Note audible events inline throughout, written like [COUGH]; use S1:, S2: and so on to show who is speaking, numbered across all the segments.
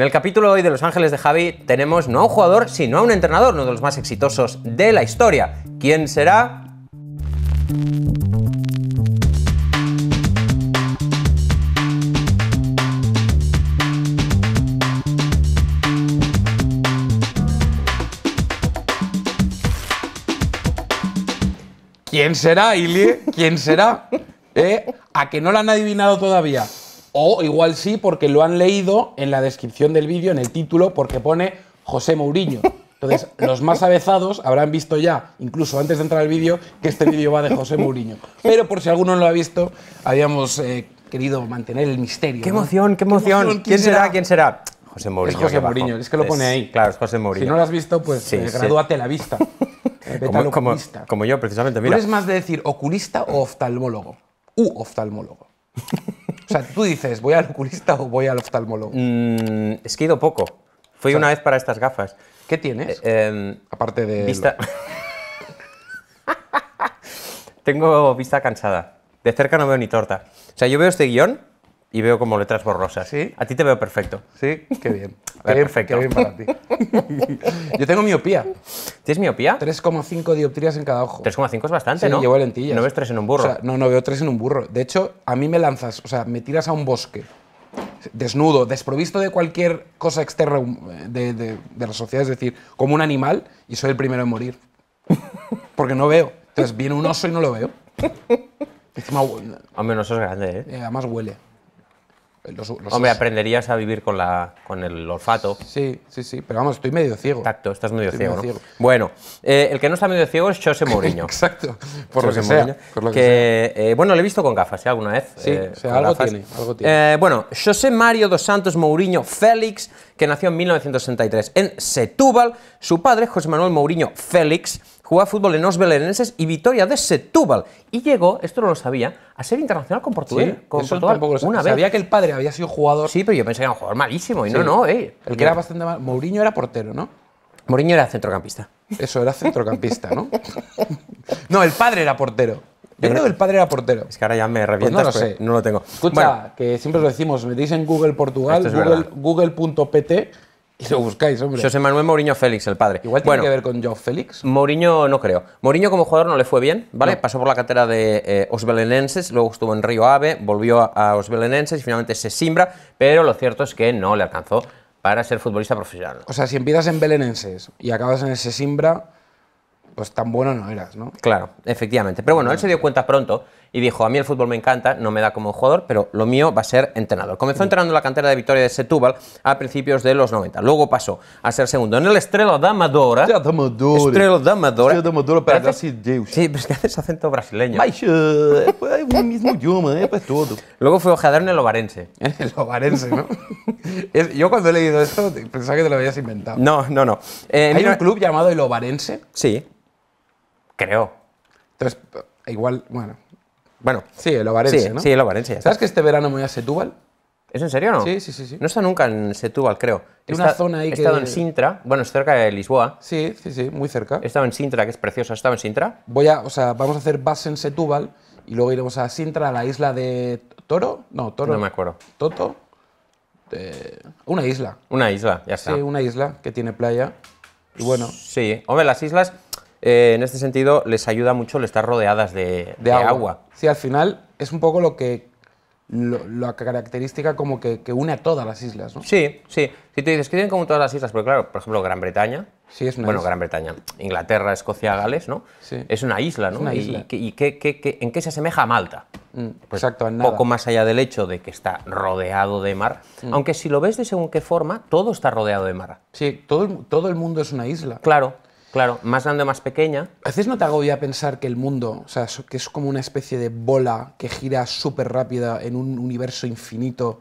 S1: En el capítulo de hoy de Los Ángeles de Javi tenemos no a un jugador, sino a un entrenador, uno de los más exitosos de la historia. ¿Quién será?
S2: ¿Quién será, Ilie? ¿Quién será? ¿Eh? ¿A que no lo han adivinado todavía? O igual sí, porque lo han leído en la descripción del vídeo, en el título, porque pone José Mourinho. Entonces, [LAUGHS] los más avezados habrán visto ya, incluso antes de entrar al vídeo, que este vídeo va de José Mourinho. Pero por si alguno no lo ha visto, habíamos eh, querido mantener el misterio. ¡Qué emoción, qué emoción! ¿Quién, será? ¿Quién será?
S1: José Mourinho. Es José Mourinho, es que lo pone ahí. Claro, es José Mourinho. Si no lo has visto, pues graduate eh, gradúate la vista. [LAUGHS] como, yo, precisamente. Mira. es
S2: más de decir oculista o oftalmólogo? U
S1: oftalmólogo.
S2: [LAUGHS] O sea, tú dices, ¿voy al oculista o voy al oftalmólogo?
S1: Mm, es que he ido poco. Fui una vez para estas gafas. ¿Qué tienes? Eh, em, Aparte de... Vista... [LAUGHS] Tengo vista cansada. De cerca no veo ni torta. O sea, yo veo este guión y veo como letras borrosas. ¿Sí? A ti te veo perfecto. Sí, qué bien. [LAUGHS] qué perfecto. bien para ti. [LAUGHS] Yo tengo miopía. ¿Tienes miopía?
S2: 3,5 dioptrías en cada ojo. 3,5 es bastante, sí, ¿no? llevo lentillas. No ves tres en un burro. no, no veo tres en un burro. De hecho, a mí me lanzas, o sea, me tiras a un bosque desnudo, desprovisto de cualquier cosa externa eh, de, de, de la sociedad, es decir, como un animal, y soy el primero en morir. Porque no veo. Entonces viene un oso y no lo veo. Encima, Hombre,
S1: un oso es grande, ¿eh?
S2: eh además huele. Eh, Hombre,
S1: aprenderías a vivir con, la, con el olfato. Sí, sí, sí, pero vamos, estoy medio ciego. Exacto, estás medio, ciego, ¿no? Bueno, eh, el que no está medio ciego es José Mourinho. [LAUGHS] Exacto, por lo, que Mourinho, sea, eh, bueno, lo he visto con gafas, ¿sí? Alguna vez. Sí, algo tiene, bueno, José Mario dos Santos Mourinho Félix, que nació en 1963 en Setúbal. Su padre, José Manuel Mourinho Félix, jugaba fútbol en los belenenses y Vitoria de Setúbal. Y llegó, esto no lo sabía, a ser internacional con Portugal. con una vez. Sabía que el padre había sido jugador. Sí, pero yo pensé que era un jugador malísimo. Y no, no, eh. El que era bastante
S2: mal. Mourinho era portero, ¿no? Mourinho era centrocampista. Eso, era centrocampista, ¿no? [LAUGHS] no, el padre era portero. Yo creo que el padre era portero. Es que ahora ya me revienta pues no, lo sé. no lo tengo. Escucha, que siempre lo decimos, metéis en Google Portugal, Google.pt
S1: y [LAUGHS] lo buscáis, hombre. José Manuel Mourinho Félix, el padre. Igual tiene que ver con Joe Félix. Mourinho no creo. Mourinho como jugador no le fue bien, ¿vale? Pasó por la cantera de eh, Os Belenenses luego estuvo en Río Ave, volvió a, Os Belenenses y finalmente se simbra, pero lo cierto es que no le alcanzó para ser futbolista profesional.
S2: O sea, si empiezas en Belenenses y acabas en ese Simbra pues tan bueno no eras, ¿no?
S1: Claro, efectivamente. Pero bueno, él se dio cuenta pronto y dijo, a mí el fútbol me encanta, no me da como jugador, pero lo mío va a ser entrenador. Comenzó entrenando la cantera de Victoria de Setúbal a principios de los 90, luego pasó a ser segundo en el Estrela da Amadora. Estrela da Amadora. Estrela da para Sí, pero es que haces acento brasileño. Mas,
S2: es eh, el mismo idioma, todo.
S1: Luego fue ojeador en el Ovarense. [LAUGHS] el Ovarense, ¿no? [LAUGHS] yo cuando
S2: he leído esto pensaba que te lo habías inventado. No, no, no. Eh, ¿Hay un club llamado el Ovarense? Sí, creo. Entonces, igual, bueno... Bueno. Sí, en la ¿no? Sí, en la Valencia. ¿Sabes
S1: que este verano voy a Setúbal? ¿Es en serio o no? Sí, sí, sí, sí. No está nunca en Setúbal, creo. Es una zona ahí he estado en Sintra, bueno, es cerca de Lisboa. Sí, sí, sí, muy cerca. He estado en Sintra, que es preciosa. ¿Has estado en Sintra?
S2: Voy a, o sea, vamos a hacer base en Setúbal y luego iremos a Sintra, a la isla de Toro. No, Toro. No me acuerdo. Toto. una isla.
S1: Una isla, ya está. Sí, una isla que tiene playa. Y bueno. Sí, hombre, las islas eh, en este sentido les ayuda mucho el estar rodeadas de, agua.
S2: Sí, al final es un poco lo que lo, la característica como que, une a todas las islas, ¿no?
S1: Sí, sí. Si te dices que tienen como todas las islas, porque claro, por ejemplo, Gran Bretaña. Sí, es una Bueno, Gran Bretaña, Inglaterra, Escocia, Gales, ¿no? Sí. Es una isla, ¿no? una isla. ¿Y, qué, en qué se asemeja a Malta? Mm, pues exacto, nada. Poco más allá del hecho de que está rodeado de mar. Mm. Aunque si lo ves de según qué forma, todo está rodeado de mar. Sí, todo, todo el mundo es una isla. Claro. Claro, más grande o más pequeña.
S2: A veces no te agobia pensar que el mundo, o sea, que es como una especie de bola que gira súper rápida en un universo infinito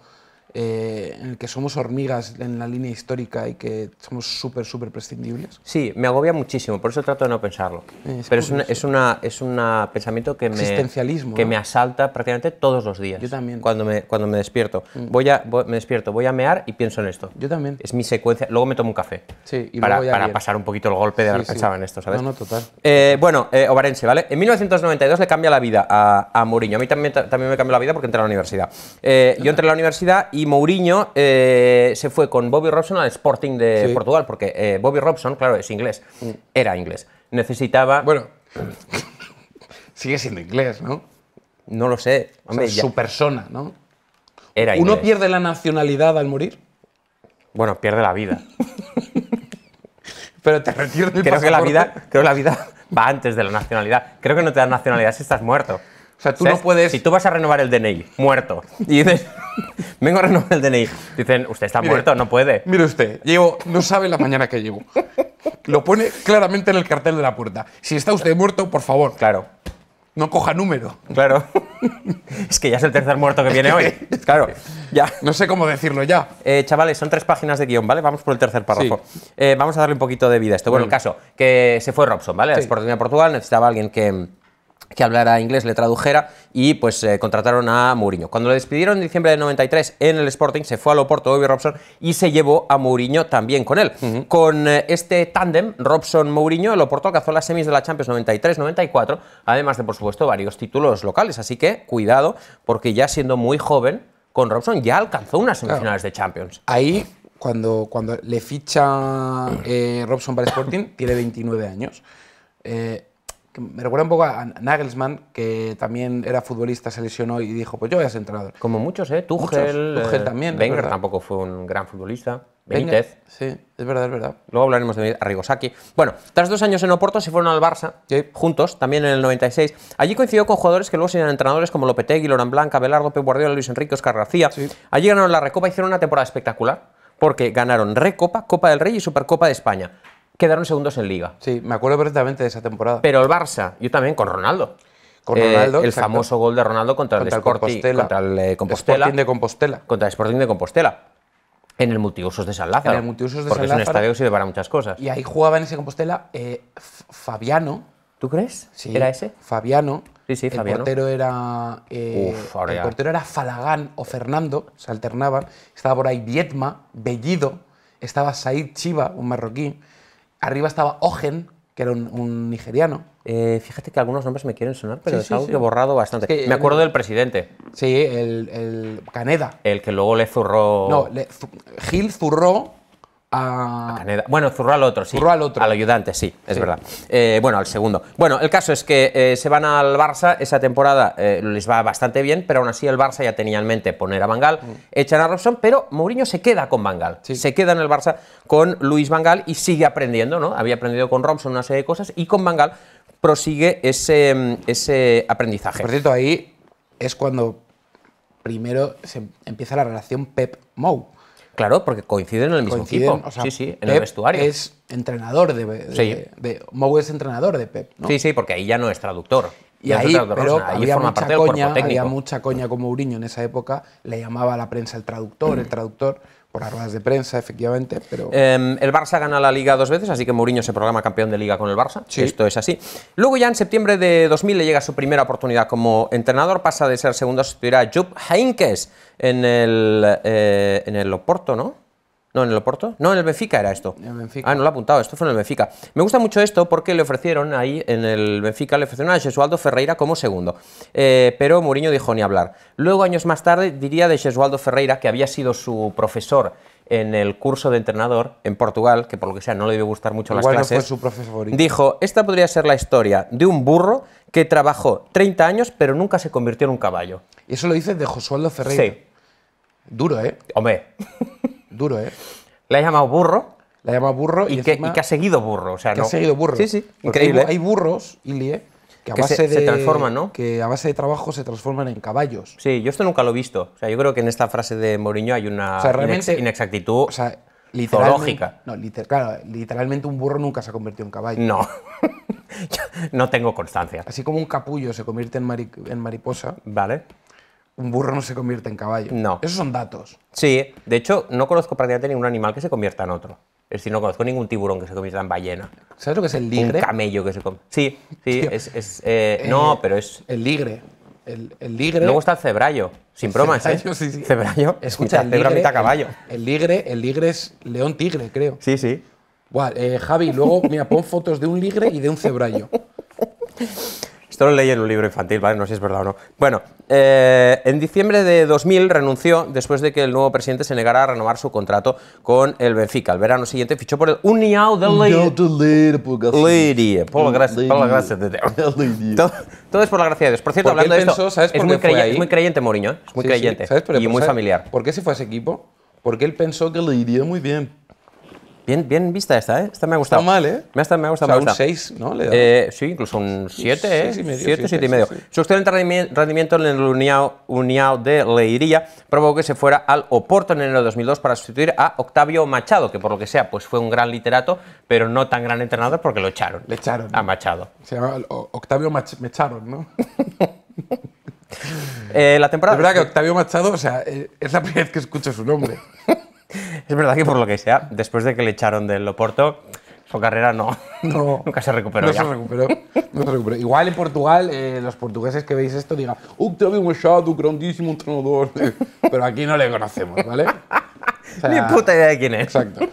S2: eh, en el que somos hormigas en la línea histórica y que somos súper, súper prescindibles?
S1: Sí, me agobia muchísimo, por eso trato de no pensarlo. Pero es un es una, es una pensamiento que, me, que me asalta prácticamente todos los días. Yo también. Cuando me, cuando me despierto. Mm. Voy a, me despierto, voy a mear y pienso en esto. Yo también. Es mi secuencia. Luego me tomo un café. Sí, Para, para pasar un poquito el golpe de haber pensado en esto, ¿sabes? No, no, total. Eh, bueno, eh, Ovarense, ¿vale? En 1992 le cambia la vida a, a Mourinho. A mí también, también me cambió la vida porque entré a la universidad. Eh, yo entré a la universidad y y Mourinho eh, se fue con Bobby Robson al Sporting de Portugal, porque eh, Bobby Robson, claro, es inglés, mm. era inglés. Necesitaba... Bueno, [LAUGHS] sigue siendo inglés, ¿no? No lo sé.
S2: su persona, ¿no? Era inglés. ¿Uno pierde la nacionalidad al morir?
S1: Bueno, pierde la vida. [LAUGHS] Pero te retiro creo que la vida Creo que la vida va antes de la nacionalidad. Creo que no te dan nacionalidad si estás muerto. O sea, tú no puedes. Si tú vas a renovar el DNI, muerto, y dices, [LAUGHS] vengo a renovar el DNI, dicen, usted está muerto, no puede. Mire usted, llevo, no sabe la mañana que llevo. Lo pone claramente en el cartel de la puerta. Si está usted muerto, por favor. Claro. No coja número. Claro. [LAUGHS] es que ya es el tercer muerto que viene hoy. [LAUGHS] Claro. Ya. No sé cómo decirlo ya. Eh, chavales, son tres páginas de guión, ¿vale? Vamos por el tercer párrafo. Eh, vamos a darle un poquito de vida a esto. Bueno, el caso, que se fue Robson, ¿vale? A La Sporting de Portugal necesitaba alguien que que hablara inglés, le tradujera y pues eh, contrataron a Mourinho. Cuando lo despidieron en diciembre de 93 en el Sporting, se fue al Oporto Bobby Robson y se llevó a Mourinho también con él. Con eh, este tándem, Robson-Mourinho, el Oporto cazó las semis de la Champions 93-94, además de, por supuesto, varios títulos locales. Así que cuidado, porque ya siendo muy joven, con Robson ya alcanzó unas semifinales de Champions. Ahí
S2: cuando, cuando le ficha eh, Robson para Sporting, tiene 29 años me recuerda un poco a Nagelsmann, que también era futbolista, se lesionó y
S1: dijo, pues yo voy a ser entrenador. Como muchos, ¿eh? Tuchel, eh, también. Wenger tampoco fue un gran futbolista. Benítez. sí, es verdad, es verdad. Luego hablaremos de Arrigosaki. Bueno, tras dos años en Oporto se fueron al Barça, juntos, también en el 96. Allí coincidió con jugadores que luego serían entrenadores como Lopetegui, Loran Blanca, Belardo, Pep Guardiola, Luis Enrique, Oscar García. Allí ganaron la Recopa, hicieron una temporada espectacular porque ganaron Recopa, Copa del Rey y Supercopa de España quedaron segundos en liga. Sí, me acuerdo perfectamente de esa temporada. Pero el Barça, yo también, con Ronaldo. Con Ronaldo. Eh, el famoso gol de Ronaldo contra, el, Sporting, eh, Compostela, Sporting de Compostela. Contra el Sporting de Compostela. En el multiusos de San Lázaro. En el multiusos de San Porque es un estadio que sirve para muchas cosas. Y ahí
S2: jugaba en ese Compostela eh, Fabiano. ¿Tú crees? Sí. ¿Era ese?
S1: Fabiano. Sí, sí, Fabiano. El portero
S2: era, el portero era Falagán o Fernando, se alternaban. Estaba por ahí Vietma, Bellido, estaba Said Chiva, un marroquí. Arriba estaba Ogen, que era un,
S1: nigeriano. Eh, fíjate que algunos nombres me quieren sonar, pero sí, es borrado bastante. me acuerdo del presidente. Sí, el, Caneda. El que luego le zurró. No, Gil zurró Ah. a... Caneda. Bueno, zurro al otro, sí. al otro. Al ayudante, sí, es verdad. Eh, bueno, al segundo. Bueno, el caso es que eh, se van al Barça, esa temporada eh, les va bastante bien, pero aún así el Barça ya tenía en mente poner a Bangal, mm. echan a Robson, pero Mourinho se queda con Bangal. Se queda en el Barça con Luis Bangal y sigue aprendiendo, ¿no? Había aprendido con Robson una serie de cosas y con Bangal prosigue ese, ese aprendizaje. Por cierto, ahí es cuando primero se empieza la relación Pep-Mou Claro, porque coinciden
S2: en el mismo equipo. en el vestuario. Es entrenador de,
S1: de,
S2: es entrenador de Pep, ¿no? Sí,
S1: sí, porque ahí ya no es traductor. Y ahí, pero había mucha coña,
S2: había con Mourinho en esa época, le llamaba a la prensa el traductor, el traductor por las de prensa, efectivamente, pero...
S1: Em, el Barça gana la Liga dos veces, así que Mourinho se programa campeón de Liga con el Barça, esto es así. Luego ya en septiembre de 2000 le llega su primera oportunidad como entrenador, pasa de ser segundo a sustituir a Jupp Heynckes en el, eh, en el Oporto, ¿no? No, en el Oporto. No, en el Benfica era esto. Ah, no lo he apuntado, esto fue en el Benfica. Me gusta mucho esto porque le ofrecieron ahí, en el Benfica, le ofrecieron a Jesualdo Ferreira como segundo. Eh, pero Mourinho dijo ni hablar. Luego, años más tarde, diría de Jesualdo Ferreira, que había sido su profesor en el curso de entrenador en Portugal, que por lo que sea no le debe gustar mucho Igual las clases,
S2: fue su profesor
S1: dijo, esta podría ser la historia de un burro que trabajó 30 años pero nunca se convirtió en un caballo. ¿Y eso lo dice de Josualdo Ferreira? Sí. Duro, ¿eh? Hombre. Duro, ¿eh? Le ha llamado burro. la llama llamado burro y, que, ha seguido burro. O sea, ha seguido burro. Sí, sí, increíble. Hay,
S2: ¿eh? burros, Ilie, ¿eh? que a base de. Que a base de trabajo se transforman en caballos.
S1: Sí, yo esto nunca lo he visto. O sea, yo creo que en esta frase de Mourinho hay una inexactitud. O sea, literalmente,
S2: no, claro, literalmente un burro nunca se ha convertido en caballo. No.
S1: [LAUGHS]
S2: no tengo constancia. Así como un capullo se convierte en, en mariposa. Vale un burro no se convierte en caballo. No. Esos son datos.
S1: Sí, de hecho, no conozco prácticamente ningún animal que se convierta en otro. Es decir, no conozco ningún tiburón que se convierta en ballena. ¿Sabes lo que es el ligre? Un camello que se convierte. Sí, sí, es. es eh, no, eh, pero es. El ligre. El, el, ligre. Luego está el cebrallo, sin bromas, cebrallo, ¿eh? Sí, sí. Cebrallo. [LAUGHS] Escucha, el cebra, ligre, caballo. El, ligre, el ligre es
S2: león tigre, creo. Sí, sí. Guau, eh, Javi, luego, mira, pon fotos de un ligre y de un cebrallo.
S1: [LAUGHS] Esto lo leí en un libro infantil, ¿vale? No sé si es verdad o no. Bueno, eh, en diciembre de 2000 renunció después de que el nuevo presidente se negara a renovar su contrato con el Benfica. Al verano siguiente fichó por el Unión de Leiria.
S2: Por la gracia, por la gracia de
S1: Dios. [LAUGHS] Todo, es por la gracia de Dios. Por cierto, hablando de esto, ¿sabes es, muy fue creyente, ahí? es, muy creyente, Mourinho, ¿eh? es muy creyente y muy familiar. ¿Por qué se fue a ese equipo? Porque él pensó que le iría muy bien. Bien, bien vista esta, ¿eh? Esta me ha gustado. Está mal, ¿eh? Me ha, gustado, me ha un 6, ¿no? Eh, sí, incluso un 7, ¿eh? 7, 7 y medio. Su excelente rendimiento en el Uniao, de Leiría provocó que se fuera al Oporto en enero de 2002 para sustituir a Octavio Machado, que por lo que sea, pues fue un gran literato, pero no tan gran entrenador porque lo echaron. Le echaron. A Machado.
S2: Se llama Octavio Mach Mecharon, ¿no? [LAUGHS] Eh, la temporada... Es verdad que Octavio Machado, o sea, eh, es la primera vez que escucho su nombre. [LAUGHS]
S1: Es verdad que por lo que sea, después de que le echaron del Oporto, su carrera no, [LAUGHS] nunca se recuperó. No, Se recuperó,
S2: no se recuperó. Igual en Portugal, eh, los portugueses que veis esto digan, ¡Uh, te un un grandísimo entrenador! [LAUGHS] Pero aquí no le conocemos, ¿vale? Ni puta idea de quién es. Exacto.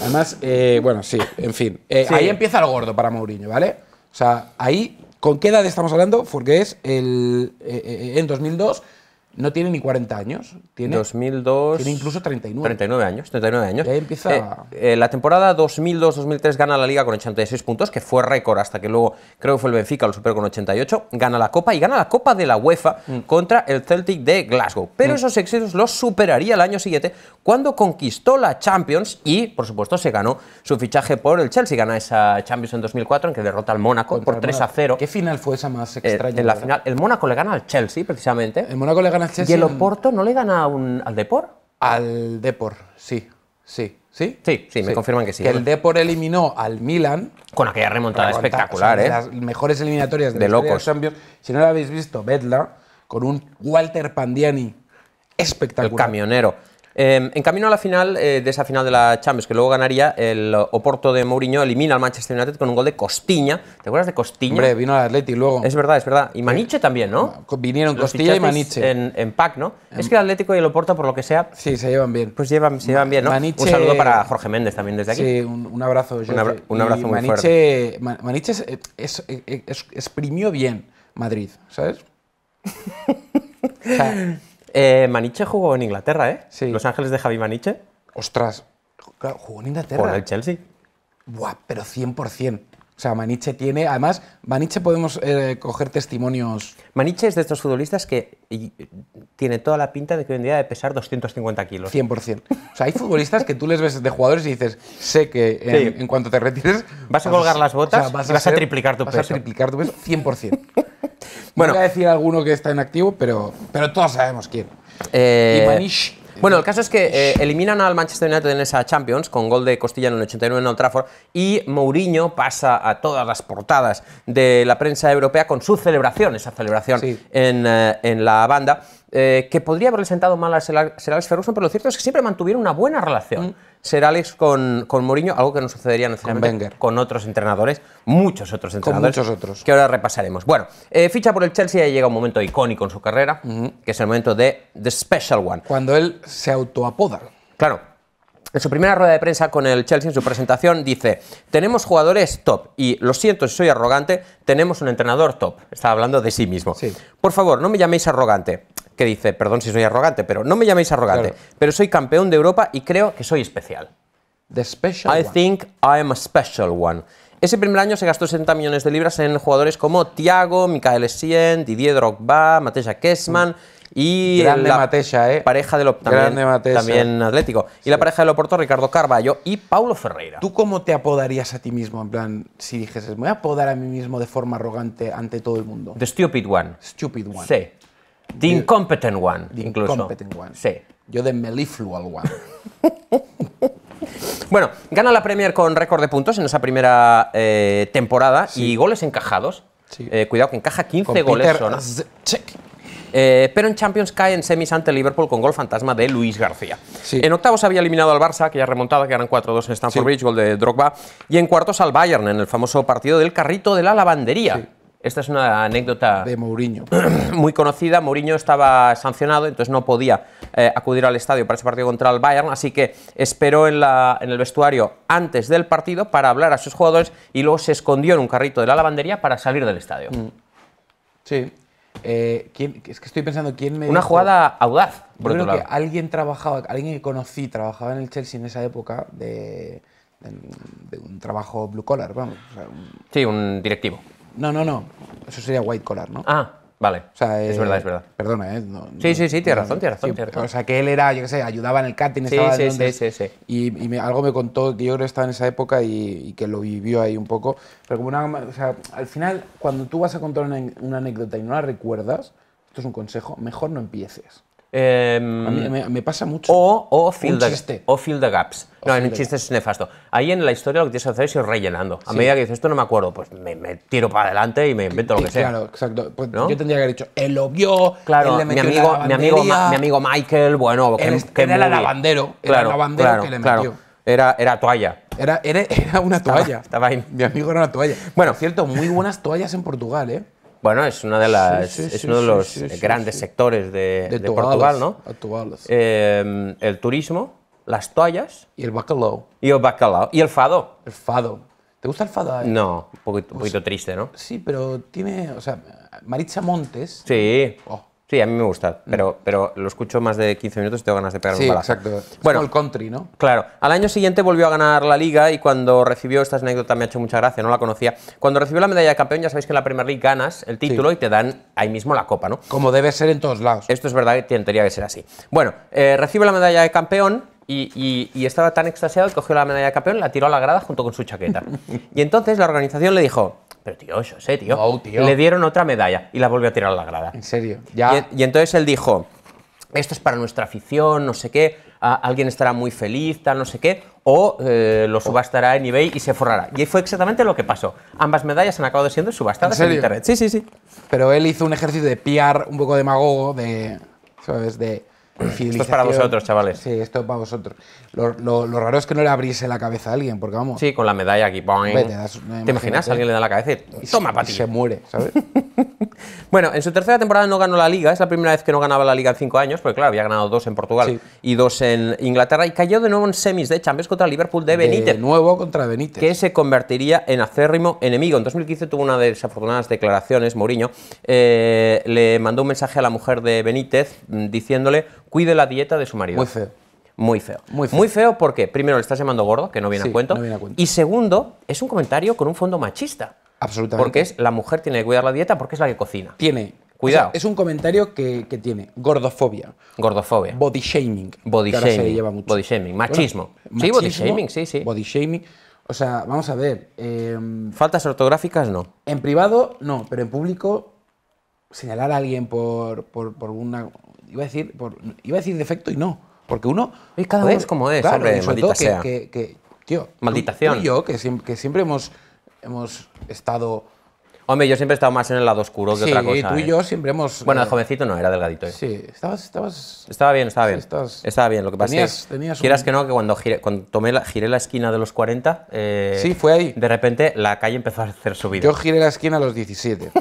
S2: Además, eh, bueno, sí, en fin. Eh, ahí empieza lo gordo para Mourinho, ¿vale? O sea, ahí, ¿con qué edad estamos hablando? Porque es el, en 2002 no tiene ni 40 años.
S1: Tiene, 2002. Tiene incluso 39. 39 años, 39 años. Y ahí empieza. Eh, eh, la temporada 2002-2003 gana la Liga con 86 puntos, que fue récord hasta que luego creo que fue el Benfica, lo superó con 88. Gana la Copa y gana la Copa de la UEFA mm. contra el Celtic de Glasgow. Pero mm. esos éxitos los superaría el año siguiente cuando conquistó la Champions y, por supuesto, se ganó su fichaje por el Chelsea. Gana esa Champions en 2004 en que derrota al Mónaco por 3 a 0. ¿Qué final fue esa más eh, extraña? el Mónaco le gana al Chelsea, precisamente. El Mónaco le gana ¿Y el Oporto no le gana al Depor? Al Depor, sí, sí.
S2: ¿Sí? Sí, sí, me confirman que sí. Que el Depor eliminó al Milan. Con aquella remontada, espectacular, ¿eh? las mejores eliminatorias de, locos. Si no lo habéis visto, Betla Con un Walter
S1: Pandiani espectacular. El camionero. Em, en camino a la final, eh, de esa final de la Champions, que luego ganaría, el Oporto de Mourinho elimina al Manchester United con un gol de Costiña. ¿Te acuerdas de Costiña? Hombre, vino al y luego. Es verdad, es verdad. Y Maniche también, ¿no? Vinieron Costiña Costilla y Maniche. En, en pack, ¿no? Es que el Atlético y el Oporto, por lo que sea... Sí, se llevan bien. Pues llevan, se llevan bien, ¿no? Un saludo para Jorge Méndez también desde aquí. Sí, un, abrazo. Jorge. Un, abrazo muy
S2: fuerte. Maniche es,
S1: exprimió bien Madrid, ¿sabes? [LAUGHS] o sea, eh, Maniche jugó en Inglaterra, ¿eh? Los Ángeles de Javi Maniche. Ostras,
S2: jugó en Inglaterra. Por el Chelsea. Buah, pero 100%. O sea, Maniche tiene. Además,
S1: Maniche podemos eh, coger testimonios. Maniche es de estos futbolistas que tiene toda la pinta de que hoy en día de pesar 250 kilos. 100%. O sea, hay futbolistas que tú les ves de jugadores y dices, sé que en, cuanto te retires. Vas a colgar las botas vas y a vas a triplicar tu peso. Vas a triplicar tu peso 100%. Bueno. Voy a decir alguno que está en pero, pero todos sabemos quién. Eh, bueno, el caso es que eh, eliminan al Manchester United en esa Champions con gol de Costilla en el 89 en Old Trafford y Mourinho pasa a todas las portadas de la prensa europea con su celebración, esa celebración eh, en la banda. Eh, que podría haberle sentado mal a Ser Alex Ferguson, pero lo cierto es que siempre mantuvieron una buena relación. Mm. Alex con, con Mourinho, algo que no sucedería necesariamente con, con, otros entrenadores, muchos otros entrenadores. muchos otros. Que ahora repasaremos. Bueno, eh, ficha por el Chelsea y llega un momento icónico en su carrera, mm. que es el momento de The Special One. Cuando él se autoapoda. Claro, en su primera rueda de prensa con el Chelsea, en su presentación, dice: Tenemos jugadores top y lo siento si soy arrogante, tenemos un entrenador top. ...estaba hablando de sí mismo. Por favor, no me llaméis arrogante que dice, perdón si soy arrogante, pero no me llaméis arrogante, pero soy campeón de Europa y creo que soy especial. The special I think I a special one. Ese primer año se gastó 60 millones de libras en jugadores como Thiago, Mikael Essien, Didier Drogba, Mateja Kessman y Grande la eh. pareja del también, también Atlético. Y la pareja del Oporto, Ricardo Carballo y Paulo Ferreira.
S2: ¿Tú cómo te apodarías a ti mismo? En plan, si dijeses, me voy a apodar a mí mismo de forma arrogante ante todo el mundo. The
S1: Stupid One. Stupid One. Sí. The Incompetent One, the Incompetent
S2: one. Sí. Yo de Meliflual One.
S1: [LAUGHS] bueno, gana la Premier con récord de puntos en esa primera eh, temporada y goles encajados. Eh, cuidado que encaja 15 goles. Eh, pero en Champions cae en semis ante Liverpool con gol fantasma de Luis García. En octavos había eliminado al Barça, que ya remontada, que eran 4-2 en Stamford Bridge, gol de Drogba. Y en cuartos al Bayern, en el famoso partido del carrito de la lavandería esta es una anécdota de Mourinho. [CLEARS THROAT] muy conocida. Mourinho estaba sancionado, entonces no podía eh, acudir al estadio para ese partido contra el Bayern, así que esperó en, el vestuario antes del partido para hablar a sus jugadores y luego se escondió en un carrito de la lavandería para salir del estadio. Mm. Sí.
S2: Eh, es que estoy pensando quién me. Una jugada audaz. Por Yo creo que alguien trabajaba, alguien que conocí, trabajaba en el Chelsea en esa época de, un trabajo blue collar, vamos.
S1: Sí, un directivo.
S2: No, no, no. Eso sería white collar, ¿no? Ah,
S1: vale. es verdad, es verdad. Perdona, ¿eh? sí, sí, sí, Tiene razón, tiene razón, O
S2: sea, que él era, yo qué sé, ayudaba en el catting sí, estaba sí, sí, sí, sí, Y, me, algo me contó que yo creo que estaba en esa época y, que lo vivió ahí un poco. Pero como una, o sea, al final, cuando tú vas a contar una anécdota y no la recuerdas, esto es un consejo, mejor no empieces.
S1: Em, me, pasa mucho. O, o, fill, the, gaps. no, en el chiste es nefasto. Ahí en la historia lo que tienes que hacer es ir rellenando. A medida que dices, esto no me acuerdo, pues me, tiro para adelante y me invento lo que, sea. Claro, exacto. Pues yo tendría
S2: que haber dicho, él lo vio, claro, metió mi amigo, mi, amigo mi amigo
S1: Michael, bueno, era el lavandero, era el lavandero que le metió. Era, toalla. Era, era, una toalla. Estaba, Mi amigo era una toalla. Bueno, cierto, muy buenas
S2: toallas en Portugal, ¿eh?
S1: Bueno, es, una de las, uno de los grandes sectores de, de, Portugal, ¿no?
S2: Actuales.
S1: Eh, el turismo, las toallas. Y el bacalao. Y el bacalao.
S2: Y el fado. El fado. ¿Te gusta el fado? Eh?
S1: No, un pues poquito, triste, ¿no? Sí, pero tiene, o sea, Maritza
S2: Montes.
S1: Sí. Oh. Sí, a mí me gusta, mm. pero, pero lo escucho más de 15 minutos y tengo ganas de pegar un balazo. exacto. bueno, el country, ¿no? Claro. Al año siguiente volvió a ganar la liga y cuando recibió, esta anécdota me ha hecho mucha gracia, no la conocía, cuando recibió la medalla de campeón, ya sabéis que en la Premier League ganas el título y te dan ahí mismo la copa, ¿no? Como debe ser en todos lados. Esto es verdad que tendría que ser así. Bueno, eh, la medalla de campeón y, estaba tan extasiado que cogió la medalla de campeón, la tiró a la grada junto con su chaqueta. [LAUGHS] y entonces la organización le dijo, pero tío, eso sé, tío. Le dieron otra medalla y la volvió a tirar a la grada. En serio. ¿Ya? Y, entonces él dijo, esto es para nuestra afición, no sé qué, alguien estará muy feliz, tal, no sé qué, o eh, lo subastará en eBay y se forrará. Y fue exactamente lo que pasó. Ambas medallas han acabado siendo subastadas en, Internet. Sí, sí, sí. Pero él hizo
S2: un ejercicio de piar un poco demagogo, de...
S1: ¿Sabes? De esto es para vosotros,
S2: chavales. Sí, esto es para vosotros. Lo, raro es que no le
S1: abriese la cabeza a alguien, porque vamos. Sí, con la medalla aquí. ¿Te imaginas? Alguien le da la cabeza y toma Se muere, ¿sabes? [LAUGHS] bueno, en su tercera temporada no ganó la liga. Es la primera vez que no ganaba la liga en cinco años, porque claro, había ganado dos en Portugal y dos en Inglaterra. Y cayó de nuevo en semis de Champions contra Liverpool de Benítez. De nuevo contra Benítez. Que se convertiría en acérrimo enemigo. En 2015 tuvo una desafortunadas declaraciones, Mourinho. Eh, le mandó un mensaje a la mujer de Benítez mm, diciéndole cuide la dieta de su marido. Muy feo. Muy feo. Muy feo. porque, primero, le estás llamando gordo, que no viene, a cuento, Y segundo, es un comentario con un fondo machista. Absolutamente. Porque es la mujer tiene que cuidar la dieta porque es la que cocina. Tiene. Cuidado. es un comentario que, tiene gordofobia. Gordofobia. Body shaming. Body shaming. Body shaming. Machismo. sí, body shaming, sí, sí. Body shaming. O sea, vamos a ver. Em, Faltas ortográficas, no. En
S2: privado, no, pero en público, señalar a alguien por una, iba a decir, iba a decir defecto y no, porque uno... Y cada vez es como es, claro, maldita sea. Malditación. y yo, que, siempre, que siempre hemos, hemos estado
S1: Hombre, yo siempre he estado más en el lado oscuro que otra cosa. Sí, tú y yo ¿eh? siempre hemos. Bueno, el eh, jovencito no, era delgadito. ¿eh? Sí, estabas, estabas. Estaba bien, estaba bien. Sí, estabas... Estaba bien. Lo que pasa es. quieras que no, que cuando, giré, tomé la, giré la esquina de los 40. sí, fue ahí. De repente la calle empezó a hacer subida. Yo giré la esquina
S2: a los 17.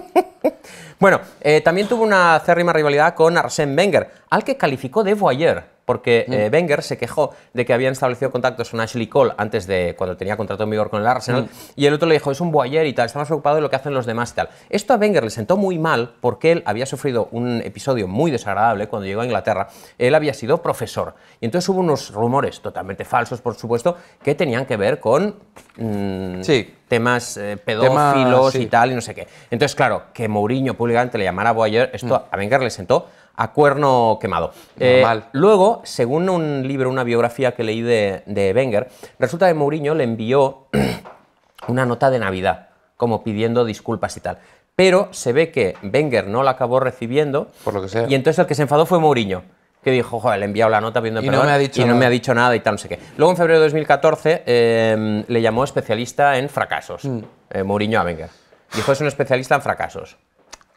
S1: [LAUGHS] bueno, también tuvo una acérrima rivalidad con Arsène Wenger, al que calificó de voyeur porque mm. eh, Wenger se quejó de que habían establecido contactos con Ashley Cole antes de cuando tenía contrato en vigor con el Arsenal, mm. y el otro le dijo, es un boyer y tal, estamos preocupados preocupado de lo que hacen los demás y tal. Esto a Wenger le sentó muy mal porque él había sufrido un episodio muy desagradable cuando llegó a Inglaterra. Él había sido profesor, y entonces hubo unos rumores totalmente falsos, por supuesto, que tenían que ver con... Mm, eh, temas pedófilos y tal, y no sé qué. Entonces, claro, que Mourinho públicamente le llamara Boyer, esto a Wenger le sentó a cuerno quemado. Eh, luego, según un libro, una biografía que leí de, Wenger, resulta que Mourinho le envió [CLEARS THROAT] una nota de Navidad, como pidiendo disculpas y tal pero se ve que Wenger no la acabó recibiendo. Por lo que sea. Y entonces el que se enfadó fue Mourinho, que dijo, joder, le he enviado la nota viendo y perdón no me ha dicho y no me ha dicho nada y tal, no sé qué. Luego en febrero de 2014 em, le llamó especialista en fracasos, mm. eh, Mourinho a Wenger. Dijo, es un especialista en fracasos.